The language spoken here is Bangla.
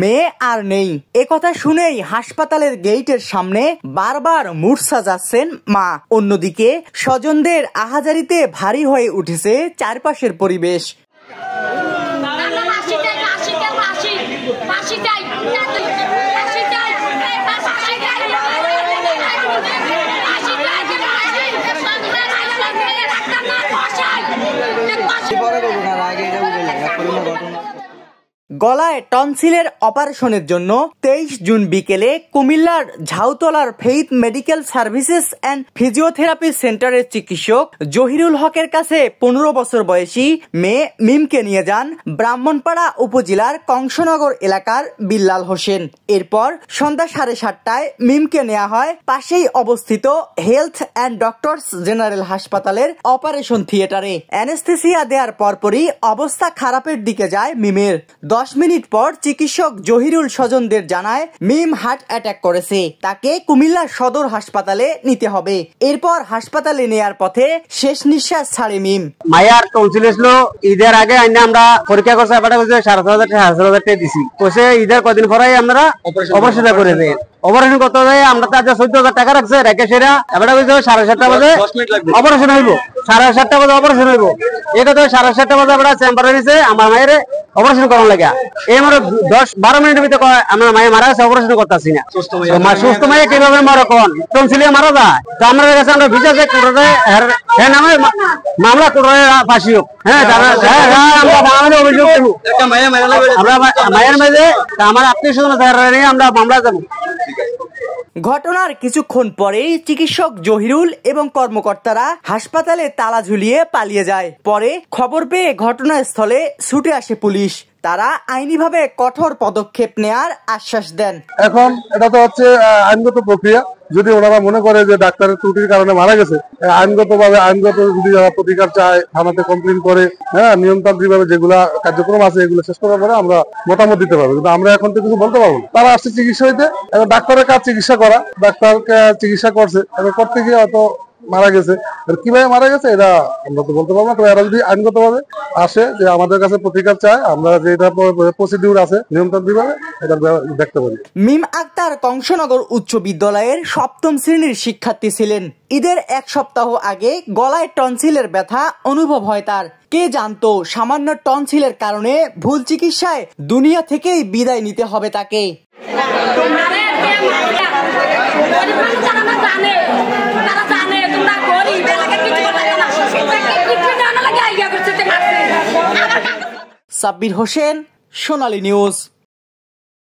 মেয়ে আর নেই এ কথা শুনেই হাসপাতালের গেইটের সামনে বারবার মূর্ছা যাচ্ছেন মা অন্যদিকে স্বজনদের আহাজারিতে ভারী হয়ে উঠেছে চারপাশের পরিবেশ গলায় টনসিলের অপারেশনের জন্য তেইশ জুন বিকেলে কুমিল্লার ঝাউতলার Faith Medical Services and physiotherapy সেন্টারের চিকিৎসক জহিরুল হকের কাছে পনেরো বছর বয়সী মেয়ে মিমকে নিয়ে যান ব্রাহ্মণপাড়া উপজেলার কংসনগর এলাকার বিল্লাল হোসেন এরপর সন্ধ্যা সাড়ে সাতটায় মিমকে নেওয়া হয় পাশেই অবস্থিত হেলথ অ্যান্ড ডক্টরস জেনারেল হাসপাতালের অপারেশন থিয়েটারে অ্যানেস্থেসিয়া দেওয়ার পরপরই অবস্থা খারাপের দিকে যায় মিমের দশ দশ মিনিট পর চিকিৎসক জহিরুল স্বজনদের জানায় মিম হার্ট অ্যাটাক করেছে তাকে কুমিল্লা সদর হাসপাতালে নিতে হবে এরপর হাসপাতালে নেয়ার পথে শেষ নিঃশ্বাস ছাড়ে মিম মায়ার টনসিল এসলো ঈদের আগে আইনা আমরা পরীক্ষা করছে সাড়ে ছয় হাজার সাড়ে ছয় হাজার টাকা দিছি কোসে ঈদের কদিন পরাই আমরা অপারেশন করে দেয় অপারেশন করতে আমরা তার চোদ্দ হাজার টাকা রাখছে রেখে সেরা এবার সাড়ে সাতটা বাজে অপারেশন হইব সাড়ে সাতটা বাজে অপারেশন হইব এটা তো সাড়ে সাতটা বাজে আমরা চেম্বারে নিছে আমার মায়ের অপারেশন করার লাগে এই আমার দশ বারো মিনিটের ভিতরে আমার মায়ের মারা আছে অপারেশন করতেছি না সুস্থ মায়ে কিভাবে মারো কোন টনসিলিয়া মারা যায় তো আমার কাছে আমরা বিচার যে কোর্টে হ্যাঁ নামে মামলা কোটরে ফাঁসি হোক হ্যাঁ, হ্যাঁ, হ্যাঁ আমরা অভিযোগ করবো আমরা মায়ের মাঝে আমার আত্মীয় স্বজন আমরা মামলা যাবো ঘটনার কিছুক্ষণ পরেই চিকিৎসক জহিরুল এবং কর্মকর্তারা হাসপাতালে তালা ঝুলিয়ে পালিয়ে যায় পরে খবর পেয়ে ঘটনাস্থলে ছুটে আসে পুলিশ তারা আইনিভাবে কঠোর পদক্ষেপ নেয়ার আশ্বাস দেন এখন এটা তো হচ্ছে আইনগত প্রক্রিয়া যদি ওনারা মনে করে যে ডাক্তারের ত্রুটির কারণে মারা গেছে ভাবে আইনগত যদি যারা প্রতিকার চায় থানাতে কমপ্লেন করে হ্যাঁ নিয়মতান্ত্রিক ভাবে যেগুলা কার্যক্রম আছে এগুলো শেষ করার পরে আমরা মতামত দিতে পারবো কিন্তু আমরা এখন তো কিছু বলতে পারবো না তারা আসছে চিকিৎসা হইতে ডাক্তারের কাজ চিকিৎসা করা ডাক্তারকে চিকিৎসা করছে করতে গিয়ে অত মারা গেছে কিভাবে মারা গেছে এটা আমরা তো বলতে পারবো না তবে এরা যদি ভাবে আসে যে আমাদের কাছে প্রতিকার চায় আমরা যে এটা প্রসিডিউর আছে নিয়মতান্ত্রিকভাবে এটা দেখতে পারি মিম আক্তার কংসনগর উচ্চ বিদ্যালয়ের সপ্তম শ্রেণীর শিক্ষার্থী ছিলেন ঈদের এক সপ্তাহ আগে গলায় টনসিলের ব্যথা অনুভব হয় তার কে জানতো সামান্য টনসিলের কারণে ভুল চিকিৎসায় দুনিয়া থেকেই বিদায় নিতে হবে তাকে সাব্বির হোসেন সোনালী নিউজ